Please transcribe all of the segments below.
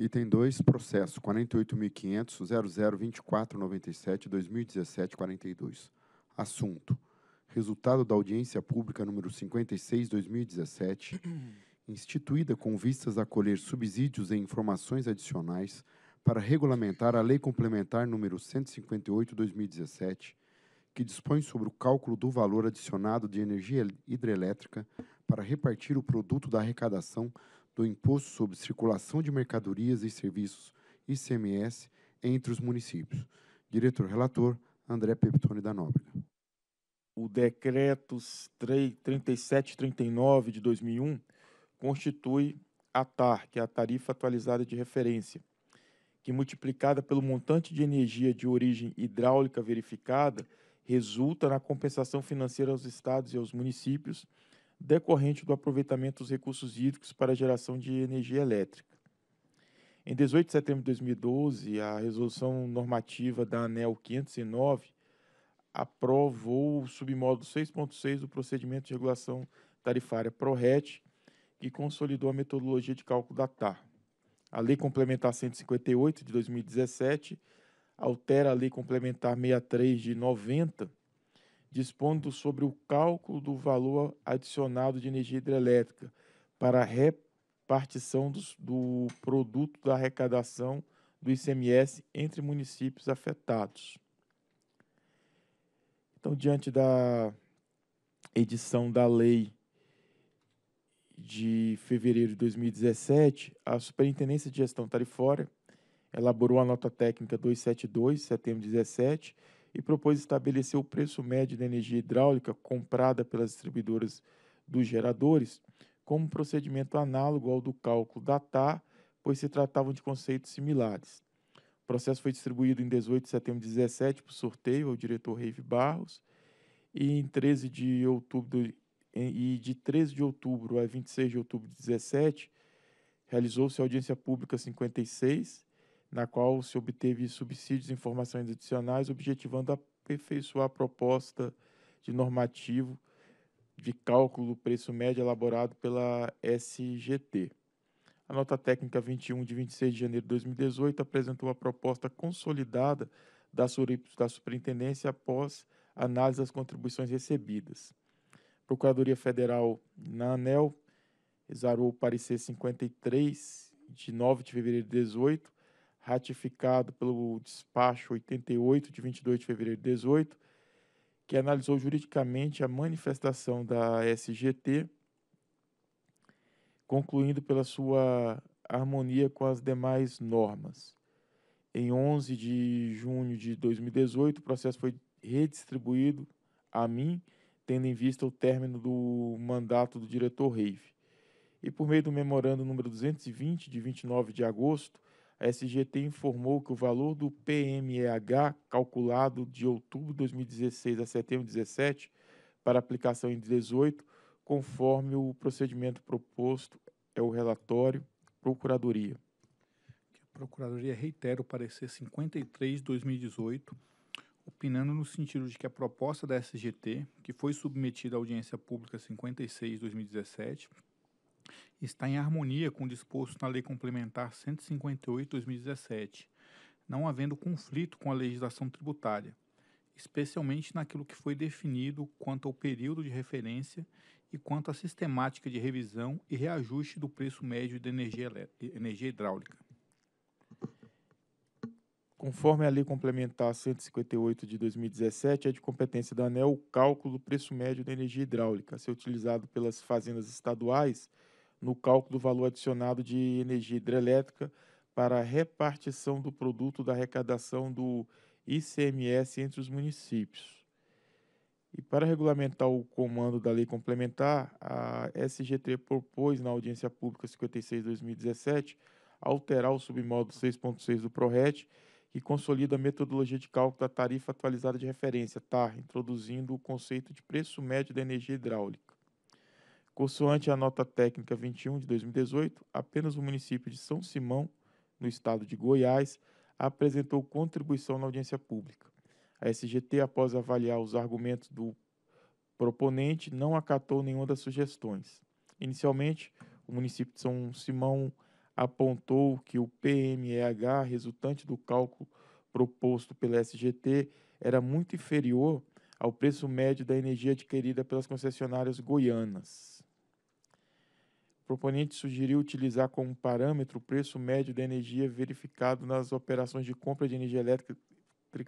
Item 2, processo 48.500.002497.2017.42. 2017 42 Assunto: Resultado da audiência pública número 56-2017, instituída com vistas a colher subsídios e informações adicionais para regulamentar a Lei Complementar número 158-2017, que dispõe sobre o cálculo do valor adicionado de energia hidrelétrica para repartir o produto da arrecadação do Imposto sobre Circulação de Mercadorias e Serviços, ICMS, entre os municípios. Diretor-relator, André Peptone da Nóbrega. O decreto 3739 de 2001 constitui a TAR, que é a Tarifa Atualizada de Referência, que multiplicada pelo montante de energia de origem hidráulica verificada, resulta na compensação financeira aos estados e aos municípios decorrente do aproveitamento dos recursos hídricos para a geração de energia elétrica. Em 18 de setembro de 2012, a resolução normativa da ANEL 509 aprovou o submódulo 6.6 do procedimento de regulação tarifária PRORET, que consolidou a metodologia de cálculo da TAR. A Lei Complementar 158 de 2017 altera a Lei Complementar 63 de 90 dispondo sobre o cálculo do valor adicionado de energia hidrelétrica para repartição do, do produto da arrecadação do ICMS entre municípios afetados. Então, diante da edição da lei de fevereiro de 2017, a Superintendência de Gestão Tarifória elaborou a nota técnica 272, setembro de 17, e propôs estabelecer o preço médio da energia hidráulica comprada pelas distribuidoras dos geradores como procedimento análogo ao do cálculo da TAR, pois se tratavam de conceitos similares. O processo foi distribuído em 18 de setembro de 17 por sorteio ao diretor Reive Barros e em 13 de outubro e de 13 de outubro a 26 de outubro de 17 realizou-se a audiência pública 56 na qual se obteve subsídios e informações adicionais, objetivando aperfeiçoar a proposta de normativo de cálculo do preço médio elaborado pela SGT. A nota técnica 21 de 26 de janeiro de 2018 apresentou a proposta consolidada da, da superintendência após análise das contribuições recebidas. Procuradoria Federal, na ANEL, exarou o parecer 53 de 9 de fevereiro de 2018, ratificado pelo despacho 88 de 22 de fevereiro de 18, que analisou juridicamente a manifestação da SGT, concluindo pela sua harmonia com as demais normas. Em 11 de junho de 2018, o processo foi redistribuído a mim, tendo em vista o término do mandato do diretor Reive. E por meio do memorando número 220 de 29 de agosto, a SGT informou que o valor do PMEH calculado de outubro de 2016 a setembro de 2017 para aplicação em 2018, conforme o procedimento proposto é o relatório Procuradoria. A Procuradoria reitera o parecer 53/2018, opinando no sentido de que a proposta da SGT, que foi submetida à audiência pública 56/2017, está em harmonia com o disposto na Lei Complementar 158/2017, não havendo conflito com a legislação tributária, especialmente naquilo que foi definido quanto ao período de referência e quanto à sistemática de revisão e reajuste do preço médio da energia, energia hidráulica. Conforme a Lei Complementar 158 de 2017, é de competência da ANEL o cálculo do preço médio da energia hidráulica a ser utilizado pelas fazendas estaduais no cálculo do valor adicionado de energia hidrelétrica para a repartição do produto da arrecadação do ICMS entre os municípios. E para regulamentar o comando da lei complementar, a SGT propôs na audiência pública 56/2017 alterar o submódulo 6.6 do PRORET, que consolida a metodologia de cálculo da tarifa atualizada de referência, TAR, tá? introduzindo o conceito de preço médio da energia hidráulica. Consoante a nota técnica 21 de 2018, apenas o município de São Simão, no estado de Goiás, apresentou contribuição na audiência pública. A SGT, após avaliar os argumentos do proponente, não acatou nenhuma das sugestões. Inicialmente, o município de São Simão apontou que o PMEH resultante do cálculo proposto pela SGT era muito inferior ao preço médio da energia adquirida pelas concessionárias goianas proponente sugeriu utilizar como parâmetro o preço médio da energia verificado nas operações de compra de energia elétrica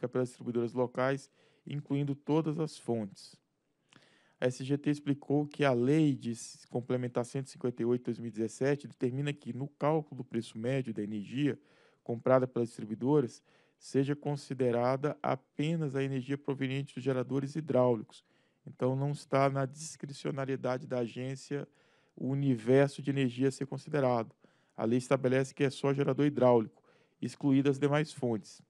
pelas distribuidoras locais, incluindo todas as fontes. A SGT explicou que a Lei de Complementar 158 de 2017 determina que, no cálculo do preço médio da energia comprada pelas distribuidoras, seja considerada apenas a energia proveniente dos geradores hidráulicos. Então, não está na discricionariedade da agência o universo de energia a ser considerado. A lei estabelece que é só gerador hidráulico, excluídas as demais fontes.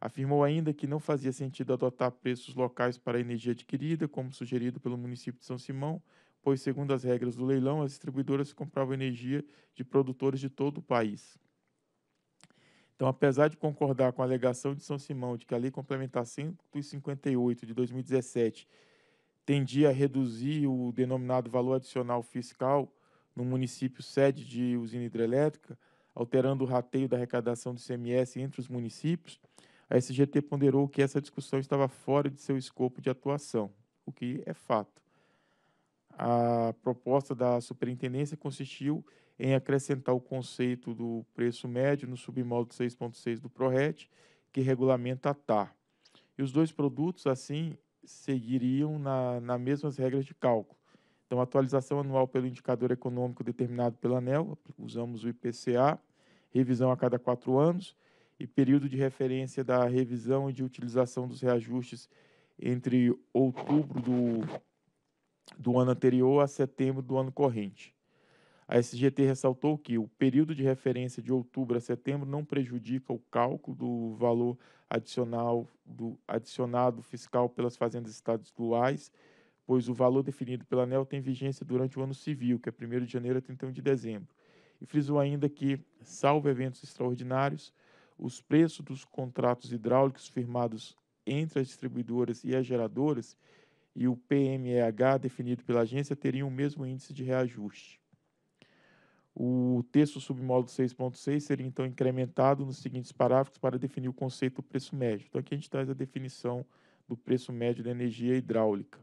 Afirmou ainda que não fazia sentido adotar preços locais para a energia adquirida, como sugerido pelo município de São Simão, pois, segundo as regras do leilão, as distribuidoras compravam energia de produtores de todo o país. Então, apesar de concordar com a alegação de São Simão de que a Lei Complementar 158 de 2017 tendia a reduzir o denominado valor adicional fiscal no município sede de usina hidrelétrica, alterando o rateio da arrecadação do CMS entre os municípios, a SGT ponderou que essa discussão estava fora de seu escopo de atuação, o que é fato. A proposta da superintendência consistiu em acrescentar o conceito do preço médio no submódulo 6.6 do PRORET, que regulamenta a TAR. E os dois produtos, assim, seguiriam na, nas mesmas regras de cálculo. Então, atualização anual pelo indicador econômico determinado pela ANEL, usamos o IPCA, revisão a cada quatro anos, e período de referência da revisão e de utilização dos reajustes entre outubro do, do ano anterior a setembro do ano corrente. A SGT ressaltou que o período de referência de outubro a setembro não prejudica o cálculo do valor adicional do adicionado fiscal pelas fazendas estaduais, pois o valor definido pela ANEL tem vigência durante o ano civil, que é 1 de janeiro a 31 de dezembro. E frisou ainda que, salvo eventos extraordinários, os preços dos contratos hidráulicos firmados entre as distribuidoras e as geradoras e o PMEH definido pela agência teriam o mesmo índice de reajuste. O texto submódulo 6.6 seria então incrementado nos seguintes parágrafos para definir o conceito do preço médio. Então aqui a gente traz a definição do preço médio da energia hidráulica.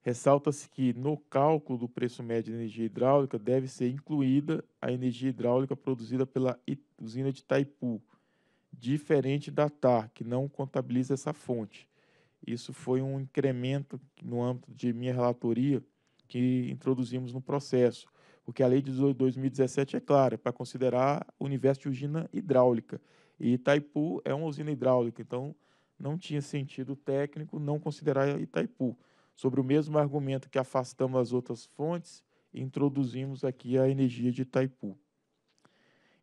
Ressalta-se que no cálculo do preço médio da energia hidráulica deve ser incluída a energia hidráulica produzida pela usina de Taipu, diferente da TAR, que não contabiliza essa fonte. Isso foi um incremento no âmbito de minha relatoria que introduzimos no processo, porque a lei de 2017 é clara, é para considerar o universo de usina hidráulica. E Itaipu é uma usina hidráulica, então não tinha sentido técnico não considerar Itaipu. Sobre o mesmo argumento que afastamos as outras fontes, introduzimos aqui a energia de Itaipu.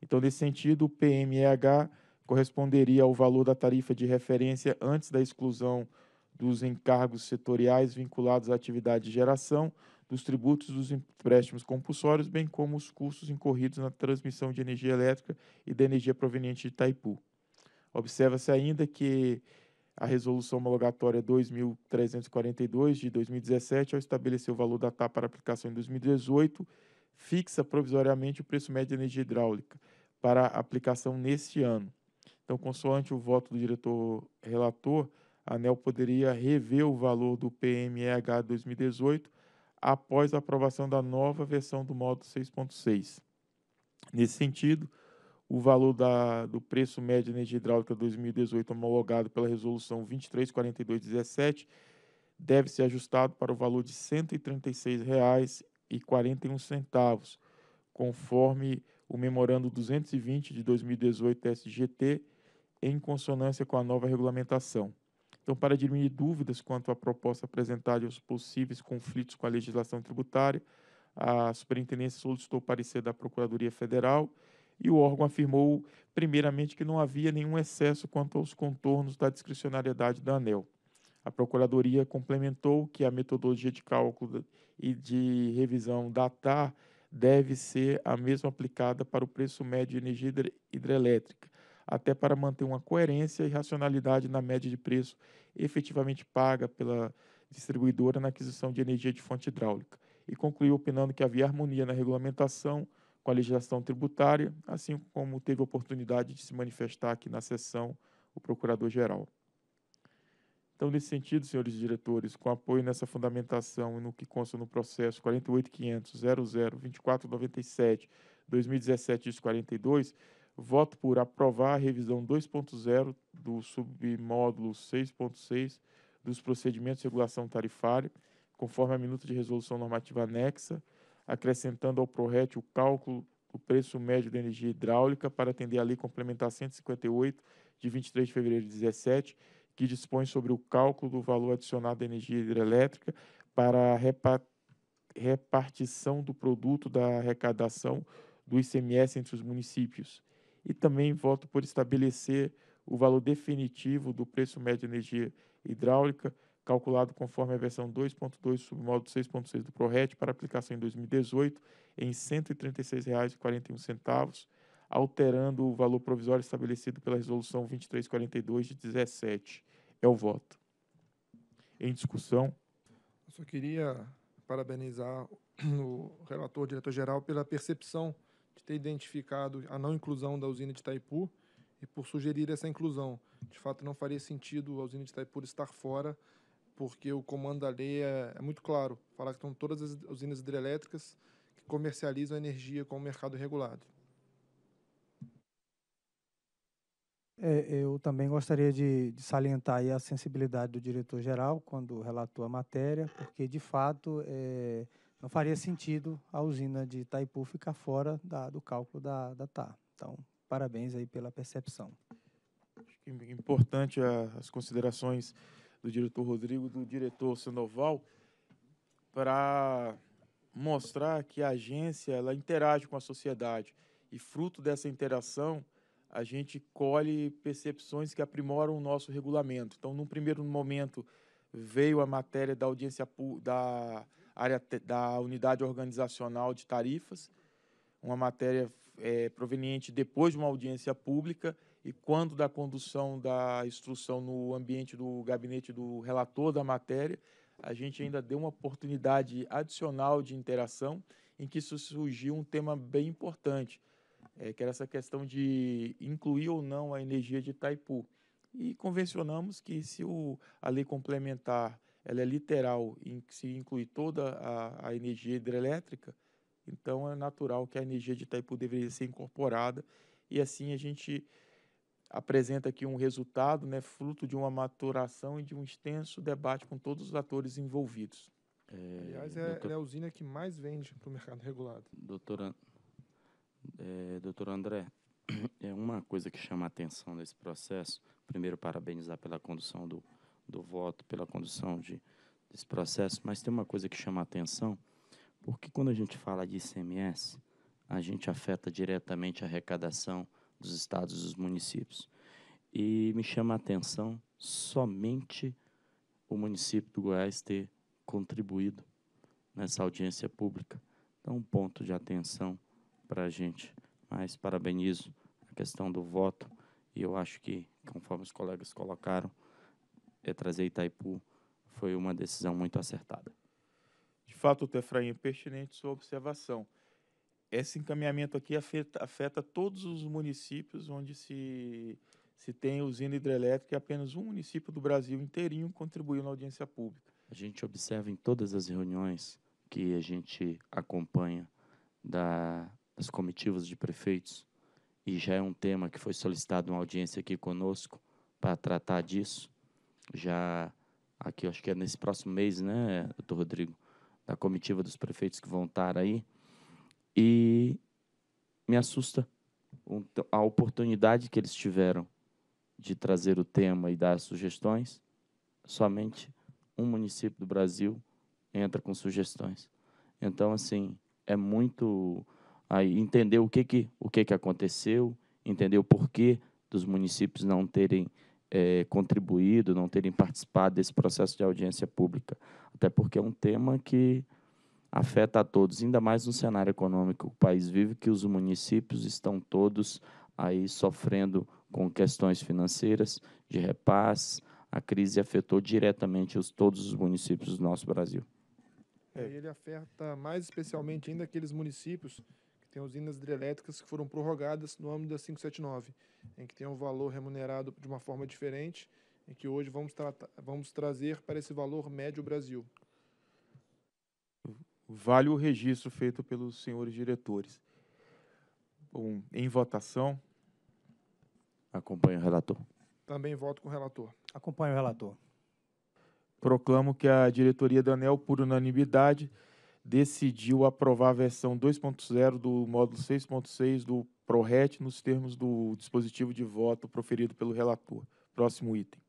Então, nesse sentido, o PMEH corresponderia ao valor da tarifa de referência antes da exclusão dos encargos setoriais vinculados à atividade de geração, dos tributos dos empréstimos compulsórios, bem como os custos incorridos na transmissão de energia elétrica e da energia proveniente de Itaipu. Observa-se ainda que a resolução homologatória 2342 de 2017, ao estabelecer o valor da TAP para aplicação em 2018, fixa provisoriamente o preço médio de energia hidráulica para aplicação neste ano. Então, consoante o voto do diretor relator, a ANEL poderia rever o valor do PMEH 2018 após a aprovação da nova versão do módulo 6.6. Nesse sentido, o valor da, do preço médio de energia hidráulica 2018 homologado pela resolução 23.42.17 deve ser ajustado para o valor de R$ 136,41, conforme o memorando 220 de 2018 SGT, em consonância com a nova regulamentação. Então, para diminuir dúvidas quanto à proposta apresentada e aos possíveis conflitos com a legislação tributária, a superintendência solicitou parecer da Procuradoria Federal e o órgão afirmou, primeiramente, que não havia nenhum excesso quanto aos contornos da discricionariedade da ANEL. A Procuradoria complementou que a metodologia de cálculo e de revisão da TAR deve ser a mesma aplicada para o preço médio de energia hidrelétrica, até para manter uma coerência e racionalidade na média de preço efetivamente paga pela distribuidora na aquisição de energia de fonte hidráulica. E concluiu opinando que havia harmonia na regulamentação com a legislação tributária, assim como teve oportunidade de se manifestar aqui na sessão o procurador-geral. Então, nesse sentido, senhores diretores, com apoio nessa fundamentação e no que consta no processo 48500 2017 42 voto por aprovar a revisão 2.0 do submódulo 6.6 dos procedimentos de regulação tarifária, conforme a minuta de resolução normativa anexa, acrescentando ao PRORET o cálculo do preço médio da energia hidráulica para atender à Lei Complementar 158, de 23 de fevereiro de 17, que dispõe sobre o cálculo do valor adicionado da energia hidrelétrica para a repartição do produto da arrecadação do ICMS entre os municípios e também voto por estabelecer o valor definitivo do preço médio de energia hidráulica, calculado conforme a versão 2.2 submódulo 6.6 do PRORET para aplicação em 2018 em R$ 136,41, alterando o valor provisório estabelecido pela resolução 2342 de 17. É o voto. Em discussão. Eu só queria parabenizar o relator diretor geral pela percepção ter identificado a não inclusão da usina de Itaipu e por sugerir essa inclusão. De fato, não faria sentido a usina de Itaipu estar fora, porque o comando da lei é, é muito claro, falar que estão todas as usinas hidrelétricas que comercializam energia com o mercado regulado. É, eu também gostaria de, de salientar a sensibilidade do diretor-geral quando relatou a matéria, porque, de fato, é, não faria sentido a usina de Itaipu ficar fora da, do cálculo da, da TAR. Então, parabéns aí pela percepção. Acho que é importante as considerações do diretor Rodrigo, do diretor Sandoval, para mostrar que a agência ela interage com a sociedade e fruto dessa interação a gente colhe percepções que aprimoram o nosso regulamento. Então, num primeiro momento veio a matéria da audiência da área da unidade organizacional de tarifas, uma matéria é, proveniente depois de uma audiência pública e quando da condução da instrução no ambiente do gabinete do relator da matéria, a gente ainda deu uma oportunidade adicional de interação em que surgiu um tema bem importante, é, que era essa questão de incluir ou não a energia de Itaipu. E convencionamos que se o, a lei complementar ela é literal, em que se inclui toda a, a energia hidrelétrica, então é natural que a energia de Itaipu deveria ser incorporada e assim a gente apresenta aqui um resultado, né, fruto de uma maturação e de um extenso debate com todos os atores envolvidos. É, Aliás, é, doutor... é, a usina que mais vende para o mercado regulado. Doutor, é, doutor André, é uma coisa que chama a atenção nesse processo. Primeiro, parabenizar pela condução do do voto, pela condução de, desse processo, mas tem uma coisa que chama a atenção, porque quando a gente fala de ICMS, a gente afeta diretamente a arrecadação dos estados e dos municípios. E me chama a atenção somente o município do Goiás ter contribuído nessa audiência pública. Então, um ponto de atenção para a gente. Mas parabenizo a questão do voto e eu acho que, conforme os colegas colocaram, é, trazer Itaipu foi uma decisão muito acertada. De fato, Tefraim, é pertinente sua observação. Esse encaminhamento aqui afeta, afeta todos os municípios onde se, se tem usina hidrelétrica e apenas um município do Brasil inteirinho contribuiu na audiência pública. A gente observa em todas as reuniões que a gente acompanha da, das comitivas de prefeitos, e já é um tema que foi solicitado uma audiência aqui conosco para tratar disso, já aqui, acho que é nesse próximo mês, né, doutor Rodrigo, da comitiva dos prefeitos que vão estar aí. E me assusta a oportunidade que eles tiveram de trazer o tema e dar sugestões. Somente um município do Brasil entra com sugestões. Então, assim, é muito aí entender o que que o que que aconteceu, entender o porquê dos municípios não terem é, contribuído, não terem participado desse processo de audiência pública, até porque é um tema que afeta a todos, ainda mais no cenário econômico que o país vive, que os municípios estão todos aí sofrendo com questões financeiras, de repasse, a crise afetou diretamente os, todos os municípios do nosso Brasil. É, ele afeta mais especialmente ainda aqueles municípios tem usinas hidrelétricas que foram prorrogadas no âmbito da 579, em que tem um valor remunerado de uma forma diferente, em que hoje vamos, tratar, vamos trazer para esse valor médio Brasil. Vale o registro feito pelos senhores diretores. Bom, em votação. Acompanho o relator. Também voto com o relator. Acompanho o relator. Proclamo que a diretoria da ANEL, por unanimidade, decidiu aprovar a versão 2.0 do módulo 6.6 do ProRet nos termos do dispositivo de voto proferido pelo relator. Próximo item.